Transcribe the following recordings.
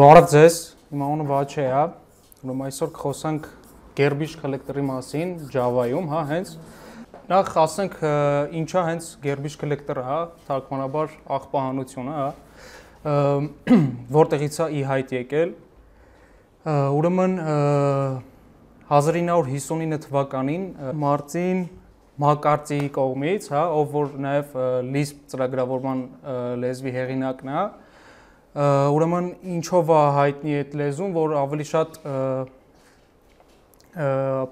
Բարև ձեզ։ Իմ անունը Վաչե է, հա, ուրեմն այսօր կխոսանք Gerbish Collector-ի մասին Java-ում, հա, հենց։ Նախ ասենք ինչա հենց Gerbish Collector-ը, հա, թարգմանաբար աղբահանությունը, հա, որտեղից է ի հայտ եկել։ Ուրեմն 1959 թվականին մարտին Մակարծիի կողմից, հա, ով որ նաև Lisp ծրագրավորման լեզվի հեղինակն է, հա, ուրեմն ինչով է հայտնի այդ լեզուն, որ ավելի շատ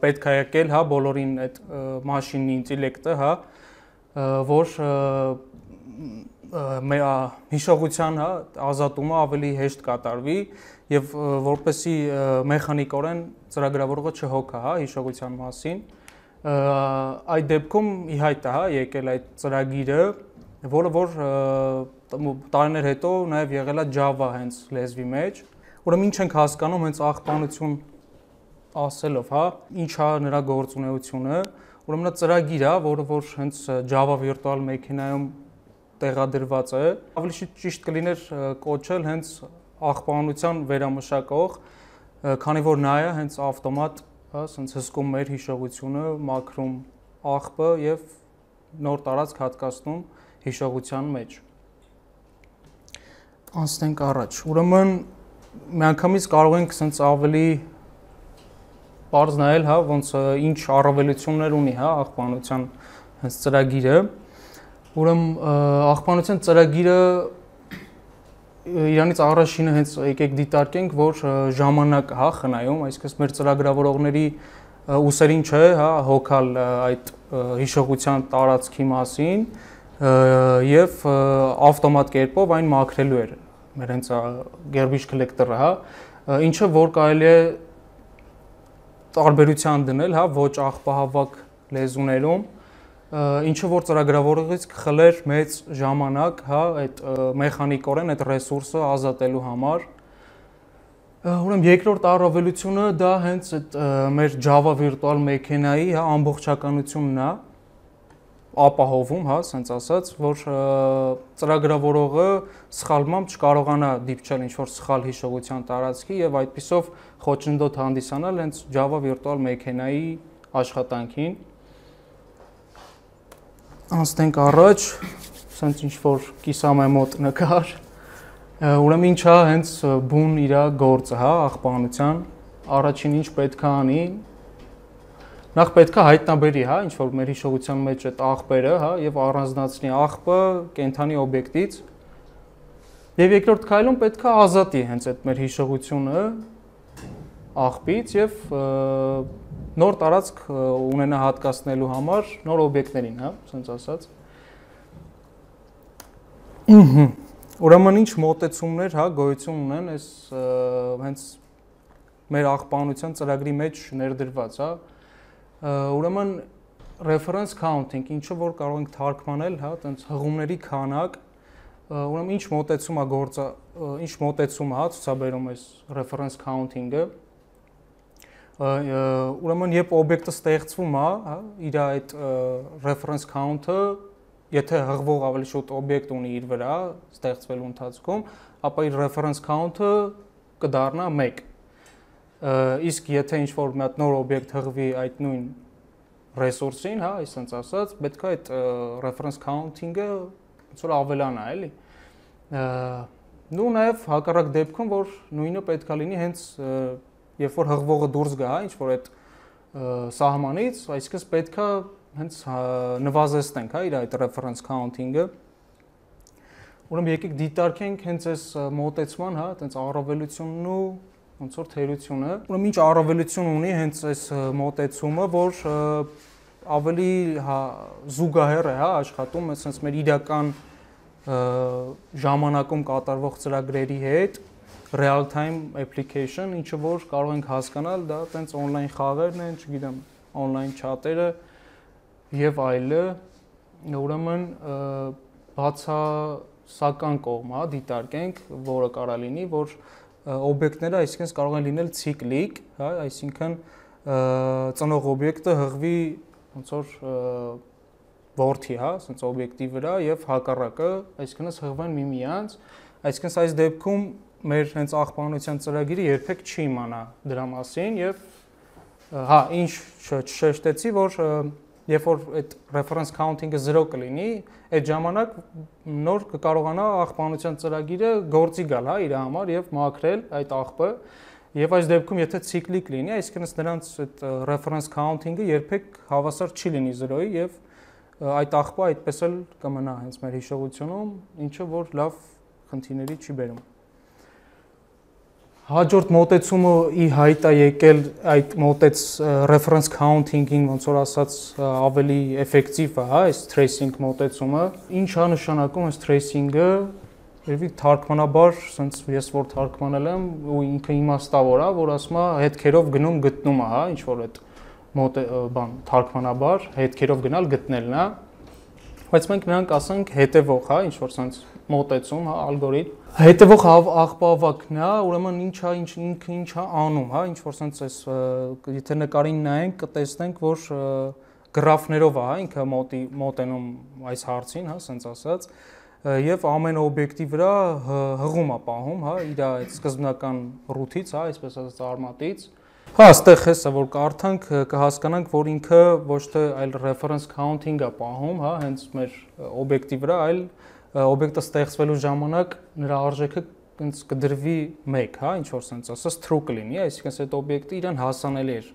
պետք է եկել, հա, բոլորին այդ մաշինի ինտելեկտը, հա, որ մեր հիշողության, հա, ազատումը ավելի հեշտ կատարվի եւ որպեսի մեխանիկորեն ծրագրավորողը չհոգա, հա, հիշողության մասին։ Այդ դեպքում իհայտ է, հա, եկել այդ ծրագիրը, որը որ, որ տարիներ հետո նաև եղել է Java հենց լեզվի մեջ։ Ուրեմն ինչ ենք հասկանում հենց աղբանություն ասելով, հա, ինչ է նրա գործունեությունը։ Ուրեմն նա ծրագիր է, որը որ հենց Java virtual մեքենայում տեղադրված է։ Ավելի ճիշտ կլիներ կոչել հենց աղբանության վերամշակող, քանի որ նա է հենց ավտոմատ, հա, ասենց հսկում մեր հիշողությունը, մաքրում աղբը եւ նոր տարածք հատկացնում հիշողության մեջ անցնենք առաջ։ Ուրեմն միանգամից կարող ենք ասենց ավելի բարձ նայել, հա, ոնց ինչ առավելություններ ունի, հա, աղբանության հենց ծրագիրը։ Ուրեմն աղբանության ծրագիրը իրանից առաջինը հենց եկեք դիտարկենք, որ ժամանակ, հա, խնայում, այսպես մեր ծրագրավորողների ուսերին չէ, հա, հոգալ այդ հիշողության տարածքի մասին, եւ ավտոմատ կերպով այն մաքրելու էր մեր հենց գերբիջ կոլեկտորը, հա, ինչը որ կարելի է տարբերության դնել, հա, ոչ աղբահավաք լեզուներում, ինչը որ ծրագրավորողից կխլեր մեծ ժամանակ, հա, այդ մեխանիկորեն այդ ռեսուրսը ազատելու համար։ Ուրեմն երկրորդ առավելությունը դա հենց այդ մեր Java virtual մեքենայի հա ամբողջականությունն է, հա, ապահովում, հա, ասենց ասած, որ ծրագրավորողը սխալմամբ չկարողանա դիպչել ինչ-որ սխալ հիշողության տարածքի եւ այդպիսով խոչընդոտ հանդիսանալ հենց Java virtual մեքենայի աշխատանքին։ Անցնենք առաջ, ասենց ինչ-որ կիսամեմոտ նկար։ Ուրեմն ինչա հենց բուն իրա գործը, հա, աղբանության առաջին ինչ պետք է անի, նախ պետք է հայտնաբերի, հա, ինչ որ մեր հիշողության մեջ այդ աղբերը, հա, եւ առանձնացնի աղբը կենթանի օբյեկտից։ Եվ երկրորդ քայլում պետք է ազատի հենց այդ մեր հիշողությունը աղբից եւ նոր տարածք ունենա հատկացնելու համար նոր օբյեկտներին, հա, ասենց ասած։ Ահա։ Ուրեմն ինչ մոտեցումներ, հա, գոյություն ունեն այս հենց մեր աղբանության ծրագրի մեջ ներդրված, հա, Ուրեմն reference counting, ինչը որ կարող ենք թարգմանել, հա, տենց հղումների քանակ, ուրեմն ինչ մոտեցում է գործը, ինչ մոտեցում հա ցուցաբերում այս reference counting-ը։ Ուրեմն երբ օբյեկտը ստեղծվում է, հա, իր այդ reference count-ը, եթե հղվող ավելի շուտ օբյեկտ ունի իր վրա ստեղծվելու ընթացքում, ապա իր reference count-ը կդառնա 1 իսկ եթե ինչ որ մի հատ նոր օբյեկտ հղվի այդ նույն ռեսուրսին, հա, այսպես ասած, պետք է այդ reference counting-ը ոնց որ ավելանա, էլի։ Նու նաև հակառակ դեպքում, որ նույնը պետքա լինի հենց երբ որ հղվողը դուրս գա, հա, ինչ որ այդ սահմանից, այսինքն պետքա հենց նվազեցնենք, հա, իր այդ reference counting-ը Ուրեմն եկեք դիտարկենք հենց այս մոտեցման, հա, այտենց առավելությունն ու ոնց որ թերությունը ուրեմն ինչ առավելություն ունի հենց այս մոտեցումը, որ ավելի հա զուգահեռ է հա աշխատում, ասենց մեր իրական ժամանակում կատարվող ծրագրերի հետ real time application, ինչը որ կարող ենք հասկանալ, դա տենց on-line խաղերն են, չգիտեմ, on-line chat-երը եւ այլը, ուրեմն բացա սական կողմը հա, դիտարկենք, որը կարա լինի, որ օբյեկտները այսինքն կարող են լինել ցիկլիկ, հա, այսինքն ծնող օբյեկտը հղվի ոնց որ ворթի, հա, ասենց օբյեկտի վրա եւ հակառակը, այսինքն ես հղվեն միմյանց, այսինքն այս դեպքում մեր հենց աղբանության ծրագիրը երբեք չի իմանա դրա մասին եւ հա, ինչ շեշտեցի, որ և, երբ որ այդ reference counting-ը 0 կլինի, այդ ժամանակ նոր կկարողանա աղբանության ծրագիրը գործի գալ, հա, իր համար եւ մաքրել այդ աղբը։ Եվ այս դեպքում եթե ցիկլիկ լինի, այսինքն նրանց այդ reference counting-ը երբեք հավասար չի լինի 0-ի եւ այդ աղբը այդպես էլ կմնա հենց մեր հիշողությունում, ինչը որ լավ խնդիրների չի բերում։ Հաջորդ մոտեցումը ի հայտ է եկել այդ մոտեց reference counting-ին, ոնց որ ասած, ավելի էֆեկտիվ է, հա, այս tracing մոտեցումը։ Ինչ է նշանակում այս tracing-ը։ Երևի թարգմանաբար, ասենց ես որ թարգմանել եմ, ու ինքը իմաստավոր է, որ ասում է հետքերով գնում գտնում է, հա, ինչ որ այդ մոտ բան թարգմանաբար հետքերով գնալ գտնելն է։ Բայց մենք նրանք ասենք հետևող, հա, ինչ որ ասենց մոտեցում, հա, ալգորիթմ հետևող աղբավակն է, ուրեմն ինչա ինչ ինքը ինչա անում, հա, ինչ որ sense էս եթե նկարին նայենք, կտեսնենք, որ գրաֆներով է, հա, ինքը մոտի մոտենում այս հարցին, հա, sense ասած, եւ ամեն օբյեկտի վրա հղում է պահում, հա, իր այդ սկզբնական ռութից, հա, այսպես ասած արմատից, Հա, այստեղ հեսա որ կարդանք կհասկանանք, որ ինքը ոչ թե այլ reference counting-ը պահում, հա, հենց մեր օբյեկտի վրա, այլ օբյեկտը ստեղծվելու ժամանակ նրա արժեքը ինձ կդրվի 1, հա, ինչ որ sense ասած true կլինի, հա, այսինքն այդ օբյեկտը իրան հասանելի էր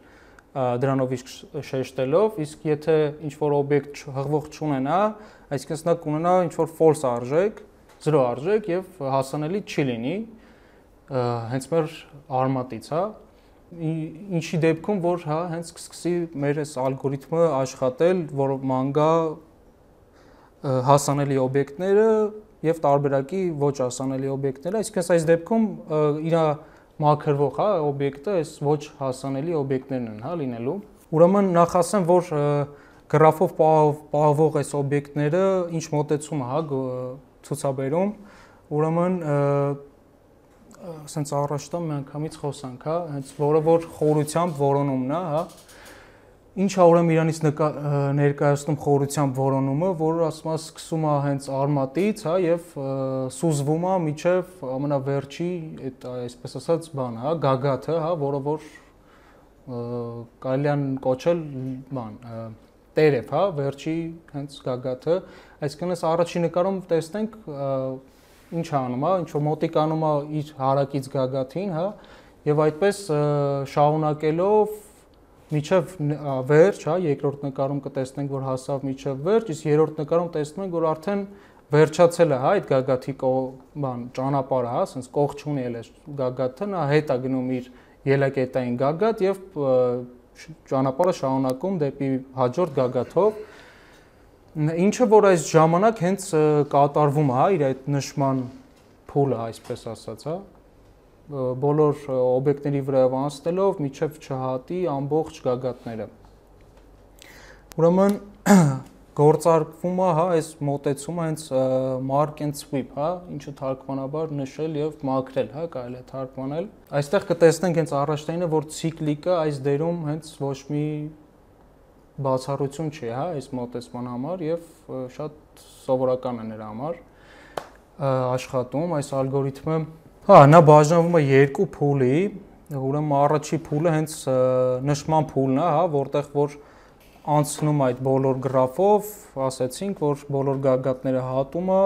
դրանով իսկ շեշտելով, իսկ եթե ինչ որ օբյեկտ հղվող չունենա, այսինքն նա կունենա ինչ որ false արժեք, 0 արժեք եւ հասանելի չի լինի հենց մեր արմատից, հա ինչի դեպքում որ հա հենց կսկսի մեր այս ալգորիթմը աշխատել, որ մանգա հասանելի օբյեկտները եւ տարբերակի ոչ հասանելի օբյեկտները, այսինքն այս դեպքում իր մաքրվող, հա, օբյեկտը այս ոչ հասանելի օբյեկտներն են, հա, լինելու։ Ուրեմն նախ ասեմ, որ գրաֆով պահվող այս օբյեկտները ինչ մոտեցում է, հա, ցուցաբերում։ Ուրեմն ասենց առաջտա մի անգամից խոսանք, հա, հենց որը որ խորությամբ որոնումն է, հա, ինչա ուրեմն իրանից ներկայացնում խորությամբ որոնումը, որը ասում է սկսում է հենց արմատից, հա, եւ սուզվում է միջև ամենավերջի այդ այսպես ասած բանը, հա, գագաթը, հա, որը որ կարելիան կոչել բան տերև, հա, վերջի հենց գագաթը, այսինքն այս առաջին նկարում տեսնենք ինչ անում է, հա, ինչ որ մոտիկանում է իր հարակից գագաթին, հա, եւ այդպես շاؤنակելով միջև վերջ, հա, երկրորդ նկարում կտեսնենք, որ հասավ միջև վերջ, իսկ երրորդ նկարում տեսնում ենք, որ արդեն վերջացել է, հա, այդ գագաթի բան ճանապարհը, հա, ասենց կողջ ունի էլ է գագաթը, նա հետ է գնում իր ելակետային գագաթ եւ ճանապարհը շարունակում դեպի հաջորդ գագաթով ինչը որ այս ժամանակ հենց կատարվում է, հա, իր այդ նշման փուլը, այսպես ասած, հա բոլոր օբյեկտների վրա ավանստելով միջև չհատի ամբողջ գագաթները։ Ուրեմն գործարկվում է, հա, այս մոտեցումը հենց mark and sweep, հա, ինչը թարգմանաբար նշել եւ մաքրել, հա, կարելի է թարգմանել։ Այստեղ կտեսնենք հենց առաջինը, որ ցիկլիկը այս դերում հենց ոչ մի բացառություն չի, հա, այս մոտեցման համար եւ շատ սովորական է նրա համար աշխատում այս ալգորիթմը Հա, նա բաժանվում է երկու փուլի, ուրեմն առաջի փուլը հենց նշման փուլն է, հա, որտեղ որ անցնում այդ բոլոր գրաֆով, ասացինք, որ բոլոր գագաթները հատումը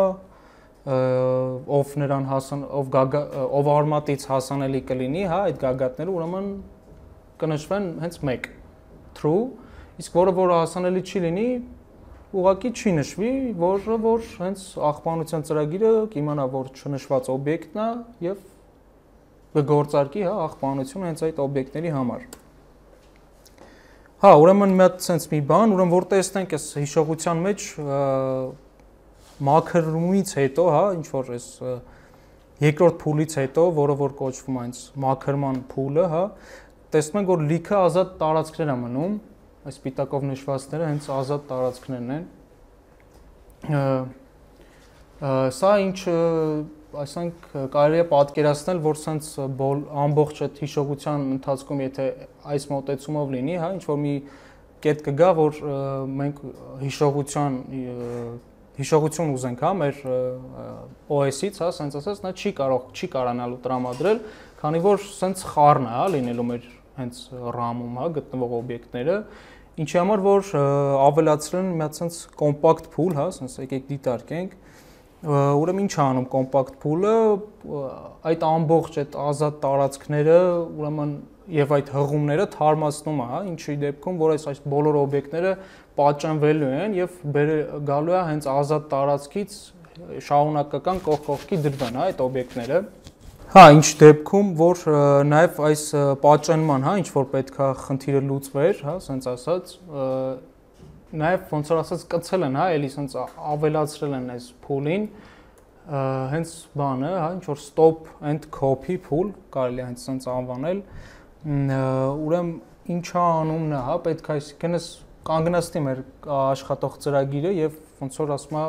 ով նրան հասան, ով գագա ով արմատից հասանելի կլինի, հա, այդ գագաթները ուրեմն կնշվեն հենց 1 true, իսկ որը որ հասանելի չի լինի, ուղակի չի նշվի, որը որ հենց աղբանության ծրագիրը կիմանա, որ չնշված օբյեկտն է եւ կգործարկի հա աղբանությունը հենց այդ օբյեկտների համար։ Հա, ուրեմն մի հատ sense մի բան, ուրեմն որ տեսնենք այս հիշողության մեջ մաքրումից հետո, հա, ինչ որ այս երկրորդ փուլից հետո, որը որ կոչվում է այս մաքրման փուլը, հա, տեսնում ենք որ լիքը ազատ տարածքներ է մնում, այս սպիտակով նշվածները հենց ազատ տարածքներն են։ Սա ինչ այսինք կարելի է պատկերացնել, որ սենց ամբողջ այդ հիշողության ընթացքում, եթե այս մոտեցումով լինի, հա, ինչ որ մի կետ կգա, որ մենք հիշողության հիշողություն ուզենք, հա, մեր OS-ից, հա, սենց ասած, նա չի կարող, չի կարանալու տրամադրել, քանի որ սենց խառն է, հա, լինելու մեր հենց RAM-ում, հա, գտնվող օբյեկտները, Ինչի համար որ ավելացրել են մի հատ կոմպակտ փուլ, հա, ասենց եկեք դիտարկենք, ուրեմն ինչ անում կոմպակտ փուլը այդ ամբողջ այդ ազատ տարածքները ուրեմն եւ այդ հղումները թարմացնում է, հա, ինչի դեպքում որ այս այս բոլոր օբյեկտները պատճանվելու են եւ գալու է հենց ազատ տարածքից շարունակական կողքողքի դրվան, հա, այդ օբյեկտները։ կող Հա, ինչ դեպքում, որ նաև այս պատճենման, հա, ինչ որ պետքա խնդիրը լուծվեր, հա, ասենց ասած, նաև ոնց որ ասած կծել են, հա, էլի ասենց ավելացրել են այս փուլին, հենց բանը, հա, ինչ որ stop and copy pool կարելի է հենց ասենց անվանել։ Ուրեմն ինչա անում նա, հա, պետք է այսինքն էս կանգնացնի մեր աշխատող ծրագիրը եւ ոնց որ ասма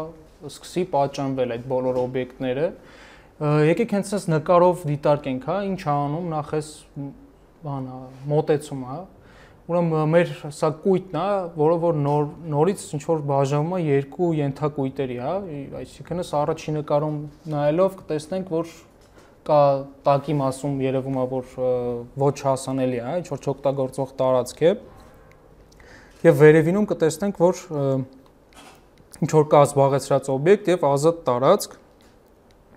սկսի պատճանվել այդ բոլոր օբյեկտները, Եկեք հենց այս նկարով դիտարկենք, հա, ինչ ա անում նախ էս բանա, մոտեցում, հա։ Ուրեմն մեր սա կույտն է, որը որ նոր նորից ինչ որ բաժանում է երկու ենթակույտերի, հա, այսինքն էս առաջի նկարում նայելով կտեսնենք, որ կա տակի մասում երևում է որ ոչ հասանելի է, ինչ որ չօգտագործող տարածք է։ Եվ վերևինում կտեսնենք, որ ինչ որ կա զբաղեցրած օբյեկտ եւ ազատ տարածք,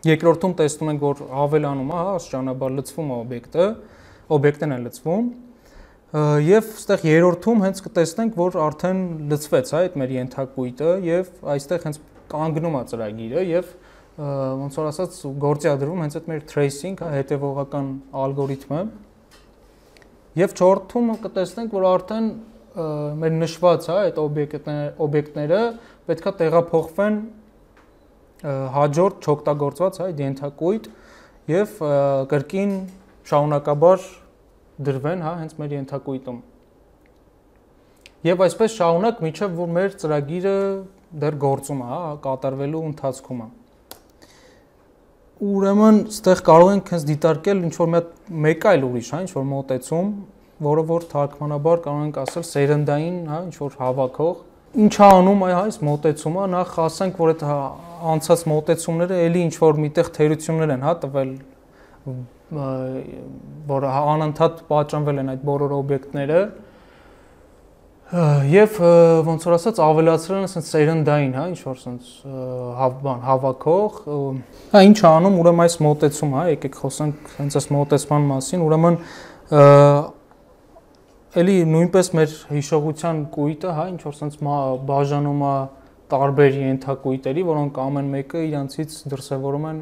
Երկրորդում տեսնում ենք, որ ավելանում է, հա, ճանաբար լծվում է օբյեկտը, օբյեկտն է լծվում։ Եվ այստեղ երրորդում հենց կտեսնենք, որ արդեն լծվեց, հա, այդ մեր ենթակույտը եւ այստեղ հենց կանգնում է ծրագիրը եւ ոնց որ ասած գործիադրվում հենց այդ մեր tracing, հա, հետևողական ալգորիթմը։ Եվ 4-ում կտեսնենք, որ արդեն մեր նշված, հա, այդ օբյեկտները, օբյեկտները պետքա տեղափոխվեն հաջորդ չօգտագործված այդ հա, ենթակույտ եւ կրկին շاؤنակաբար դրվեն, հա, հենց մեր ենթակույտում։ Եվ այսպես շاؤنակ միջև որ մեր ծրագիրը դեռ գործում է, հա, կատարվելու ընթացքում է։ Ուրեմն, այստեղ կարող ենք հենց դիտարկել ինչ որ մի հատ մեկ այլ ուրիշ, հա, ինչ որ մոտեցում, որը որ թարգմանաբար կարող ենք ասել սերնդային, հա, ինչ որ հավաքող ինչ է անում այ այս մոտեցումը, նախ ասենք, որ այդ հա, անցած մոտեցումները էլի ինչ որ միտեղ թերություններ են, հա, տվել որ հա, անընդհատ պատճառվել են այդ բոլոր օբյեկտները եւ ոնց որ ասած ավելացրել են ասենց սերնդային, հա, ինչ որ ասենց հավբան, հավաքող, հա, ինչ անում, ուրեմն այս մոտեցումը, հա, եկեք խոսենք հենց այս մոտեցման մասին, ուրեմն էլի նույնպես մեր հիշողության կույտը, հա, ինչ որ sense բաժանում է տարբեր ենթակույտերի, որոնք ամեն մեկը իրancից դրսևորում են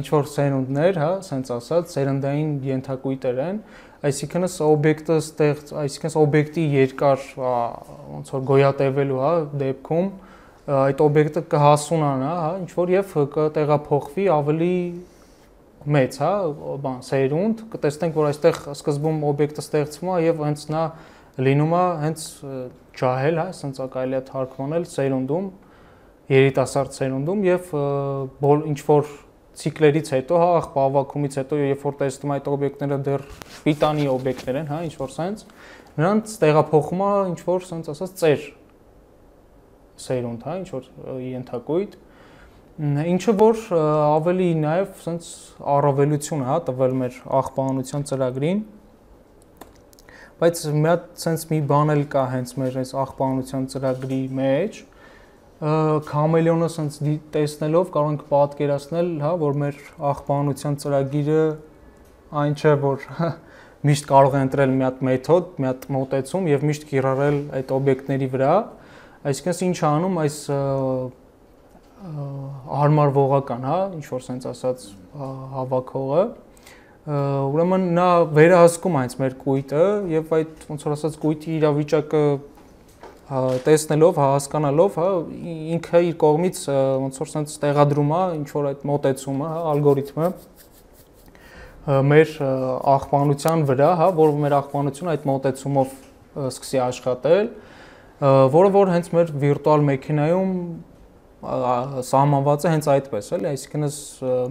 ինչ որ սերունդներ, հա, sense ասած, սերնդային ենթակույտեր են, այսինքն ս օբյեկտը ստեղծ, այսինքն ս օբյեկտի երկար ոնց որ գոյատևելու, հա, դեպքում այդ օբյեկտը կհասունանա, հա, հա, ինչ որ եւ կտեղափոխվի ավելի մեծ, հա, բան, սերունդ, կտեսնենք, որ այստեղ սկզբում օբյեկտը ստեղծվում է եւ հենց նա լինում է հենց ջահել, հա, սենց ակայելի է թարգմանել սերունդում, երիտասարդ սերունդում եւ ինչ որ ցիկլերից հետո, հա, աղբավակումից հետո, երբ որ տեսնում այդ օբյեկտները դեռ պիտանի օբյեկտներ են, հա, ինչ որ սենց, նրանց տեղափոխումա ինչ որ սենց ասած ծեր սերունդ, հա, ինչ որ ենթակույտ, Ինչը որ ավելի նաև ցենց առավելություն է հա տվել մեր աղբանության ծրագրին։ Բայց մի հատ ցենց մի բան էլ կա հենց մեր այս աղբանության ծրագրի մեջ, կամելիոնը ցենց տեսնելով կարող ենք պատկերացնել, հա, որ մեր աղբանության ծրագիրը այն չէ, որ միշտ կարող է ընտրել մի հատ մեթոդ, մի հատ մոտեցում եւ միշտ կիրառել այդ օբյեկտների վրա։ Այսինքն ինչ անում այս և, հարմար ողական, հա, ինչ որ sense ասած հավաքողը, ուրեմն նա վերահսկում այս մեր կույտը եւ այդ ոնց որ ասած կույտի իրավիճակը տեսնելով, հասկանալով, հա, ինքը իր կողմից ոնց որ sense տեղադրում է ինչ որ այդ մոտեցումը, հա, ալգորիթմը մեր աղբանության վրա, հա, որ մեր աղբանությունը այդ մոտեցումով սկսի աշխատել, որը որ հենց մեր վիրտուալ մեքենայում սահմանված է հենց այդպես, էլի, այսինքն ես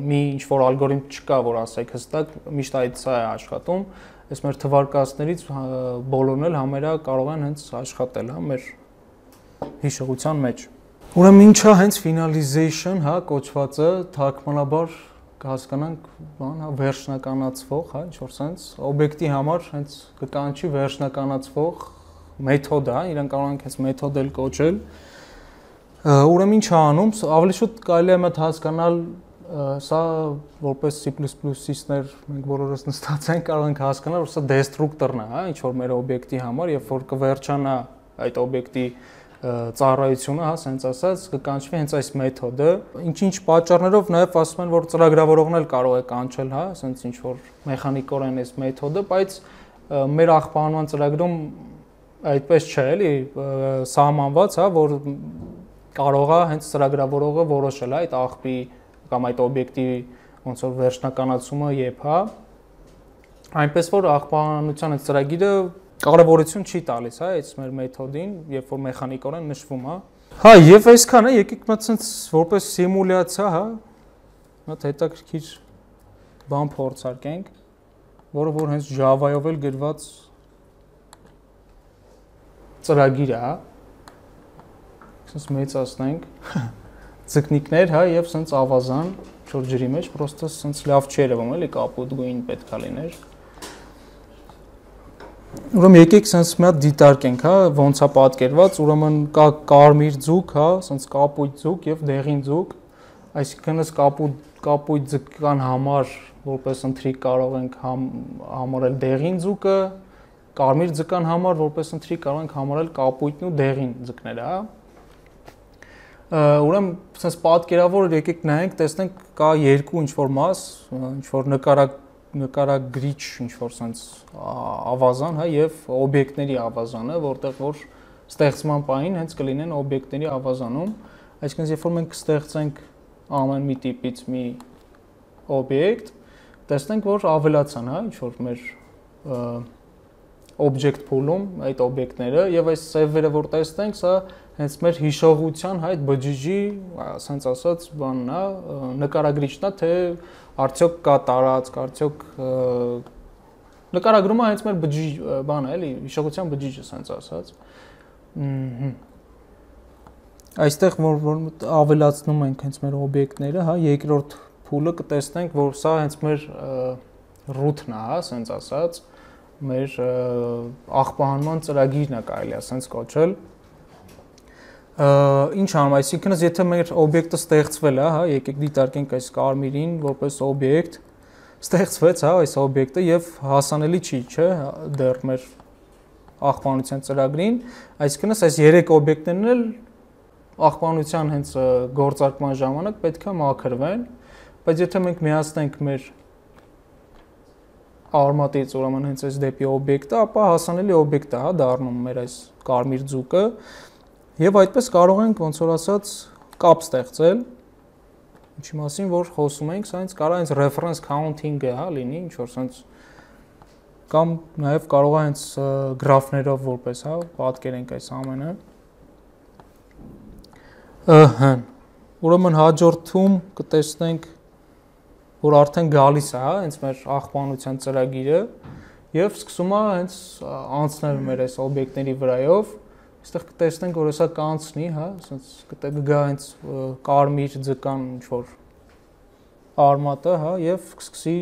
մի ինչ որ ալգորիթմ չկա, որ ասեք հստակ միշտ այդ սա է աշխատում, այս մեր թվարկածներից բոլորն էլ համերա կարող են հենց աշխատել, հա, մեր հիշողության մեջ։ Ուրեմն ինչա հենց finalization, հա, կոչվածը թարգմանաբար կհասկանանք, բան, հա, վերջնականացվող, հա, ինչ որ sense օբյեկտի համար հենց կկանչի վերջնականացվող մեթոդ, հա, իրեն կարող ենք հենց մեթոդ էլ կոչել, Ուրեմն ինչ անում, ավելի շուտ կարելի է մտ հասկանալ սա որպես C++-ներ մենք բոլորս նստած ենք կարող ենք հասկանալ, որ սա դեստրուկտորն է, հա, ինչ որ մեր օբյեկտի համար, երբ որ կվերջանա այդ օբյեկտի ծառայությունը, հա, սենց ասած, կկանչվի հենց այս մեթոդը։ Ինչ-ինչ պատճառներով նաև ասում են, որ ծրագրավորողն էլ կարող է կանչել, հա, սենց ինչ որ մեխանիկորեն այս մեթոդը, բայց մեր աղբանման ծրագրում այդպես չէ, էլի սահմանված, հա, որ կարող է հենց ծրագրավորողը որոշել այդ աղբի կամ այդ օբյեկտի ոնց որ վերջնականացումը եփ է այնպես որ աղբանության այդ ծրագիրը կարևորություն չի տալիս, հա, այս մեր մեթոդին, երբ որ մեխանիկորեն նշվում, հա։ Հա, եւ այսքան է, եկեք մա ցենց որպես սիմուլյացիա, հա, մոտ հետաքրքիր բան փորձարկենք, որը որ հենց Java-ով էլ գրված ծրագիր է, հա ասես մեծացնենք ձկնիկներ, հա, եւ սենց ավազան չոր ջրի մեջ պրոստը սենց լավ չերևում էլի կապոտ գույն պետքա լիներ։ Ուրեմն եկեք sense մի հատ դիտարկենք, հա, ոնց է պատկերված, ուրեմն կա կարմիր ձուկ, հա, sense կապույտ ձուկ եւ դեղին ձուկ։ Այսինքն էս կապույտ կապույտ ձկան համար որպես ընթրիկ կարող ենք համ, համարել դեղին ձուկը, կարմիր ձկան համար որպես ընթրիկ կարող ենք համարել կապույտն ու դեղին ձկները, հա ուրեմն sense պատկերավոր եկեք նայենք, տեսնենք կա երկու ինչ որ մաս, ինչ որ նկարակ նկարագրիչ ինչ որ sense ավազան, հա, եւ օբյեկտների ավազանը, որտեղ որ ստեղծման պահին հենց կլինեն օբյեկտների ավազանում, այսինքն երբ որ մենք կստեղծենք ամեն մի տիպից մի օբյեկտ, տեսնենք որ ավելացան, հա, ինչ որ մեր օբյեկտ փուլում այդ օբյեկտները եւ այս սևերը որ տեսնենք, սա հենց մեր հիշողության հայտ բջիջի, ասենց ասած, բանն է, նկարագրիչն է, թե արդյոք կա տարածք, արդյոք նկարագրումը հենց մեր բջիջ բանը էլի, հիշողության բջիջը, ասենց ասած։ Այստեղ որ որ ավելացնում ենք հենց մեր օբյեկտները, հա, երկրորդ փուլը կտեսնենք, որ սա հենց մեր ռութն է, հա, ասենց ասած, մեր աղբանման ծրագիրն է կարելի ասենց կոչել, ինչ անում, այսինքն եթե մեր օբյեկտը ստեղծվել է, հա, եկեք դիտարկենք այս կարմիրին որպես օբյեկտ, ստեղծվեց, հա, այս օբյեկտը եւ հասանելի չի, չէ, դեռ մեր աղբանության ծրագրին, այսինքն այս երեք օբյեկտներն էլ աղբանության հենց գործարկման ժամանակ պետքա մաքրվեն, բայց եթե մենք միացնենք մեր արմատից ուրեմն հենց այս դեպի օբյեկտը, ապա հասանելի օբյեկտ է, հա, դառնում մեր այս կարմիր ձուկը, դա Եվ այդպես կարող ենք ոնց որ ասած կապ ստեղծել ինչի մասին որ խոսում ենք, սա ինձ կարա հենց reference counting-ը հա լինի, ինչ որ սենց կամ նաև կարող է հենց գրաֆներով որպես հա պատկերենք այս ամենը ըհը ուրեմն հաջորդում կտեսնենք որ արդեն գալիս է հա հենց մեր աղբանության ծրագիրը եւ սկսում է հենց անցնել մեր այս օբյեկտների վրայով այստեղ կտեսնենք, որ հեսա կանցնի, հա, ասենց կգա այնց կարմիր ձկան ինչ որ արմատը, հա, եւ կսկսի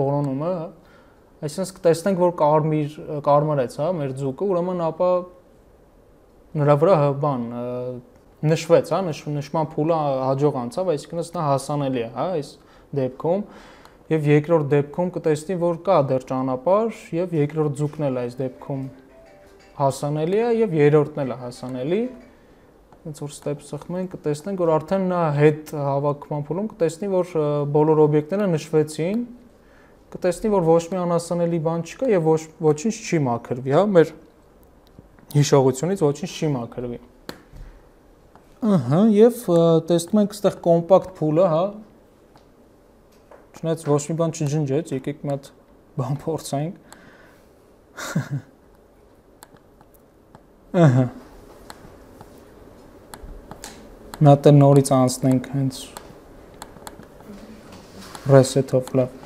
որոնումը, հա։ Այսինքն կտեսնենք, որ կարմիր կարմրեց, հա, մեր ձուկը, ուրեմն ապա նրա վրա հա բան նշվեց, հա, նշ, նշման փուլը հաջող անցավ, այսինքն նա հասանելի է, հա, այս դեպքում եւ երկրորդ դեպքում կտեսնի, որ կա դեռ ճանապարհ եւ երկրորդ ձուկն էլ այս դեպքում հասանելի է եւ երրորդն էլ է հասանելի ոնց որ ստեփ սխմեն կտեսնենք որ արդեն նա հետ հավաքման փուլում կտեսնի որ բոլոր օբյեկտները նշվեցին կտեսնի որ ոչ մի անհասանելի բան չկա եւ ոչ ոչինչ չի մաքրվի հա մեր հիշողությունից ոչինչ չի մաքրվի ըհը եւ տեսնում ենք այստեղ կոմպակտ փուլը հա չնայած ոչ մի բան չջնջեց եկեք մի հատ բան փորձենք Ահա։ Մատը նորից անցնենք հենց reset-ով լավ։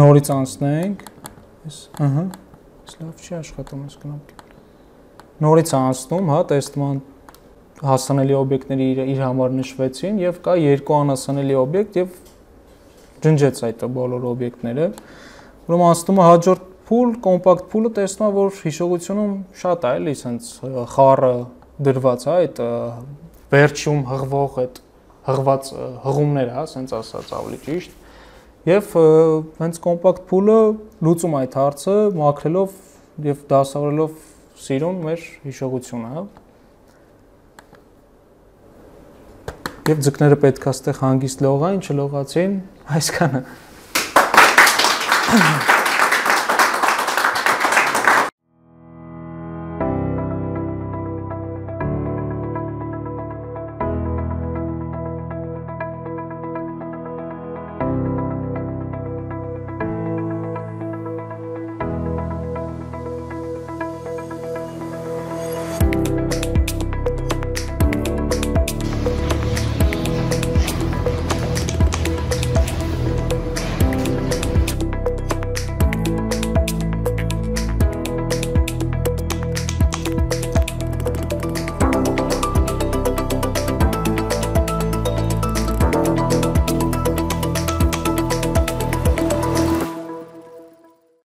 Նորից անցնենք։ Էս, ահա, էս լավ չի աշխատում էս կնոպկը։ Նորից անցնում, հա, տեստման հասանելի օբյեկտները իր, իր համար նշվեցին եւ կա երկու անհասանելի օբյեկտ եւ ջնջեց այդ բոլոր օբյեկտները։ Ուրեմն անցնում է հաջորդ Փուլ, կոմպակտ փուլը տեսնում եմ, որ հիշողությունում շատ է, էլի, սենց խառը դրված է այդ վերջում հղվող այդ հղված հղումները, հա, սենց ասած ավելի ճիշտ։ Եվ հենց կոմպակտ փուլը լուծում այդ հարցը մաքրելով եւ դասավորելով սիրուն մեր հիշողությունը, հա։ Եվ ձկները պետք է ստեղ հանգիստ լողային, չլողացին, այսքանը։ Thank you.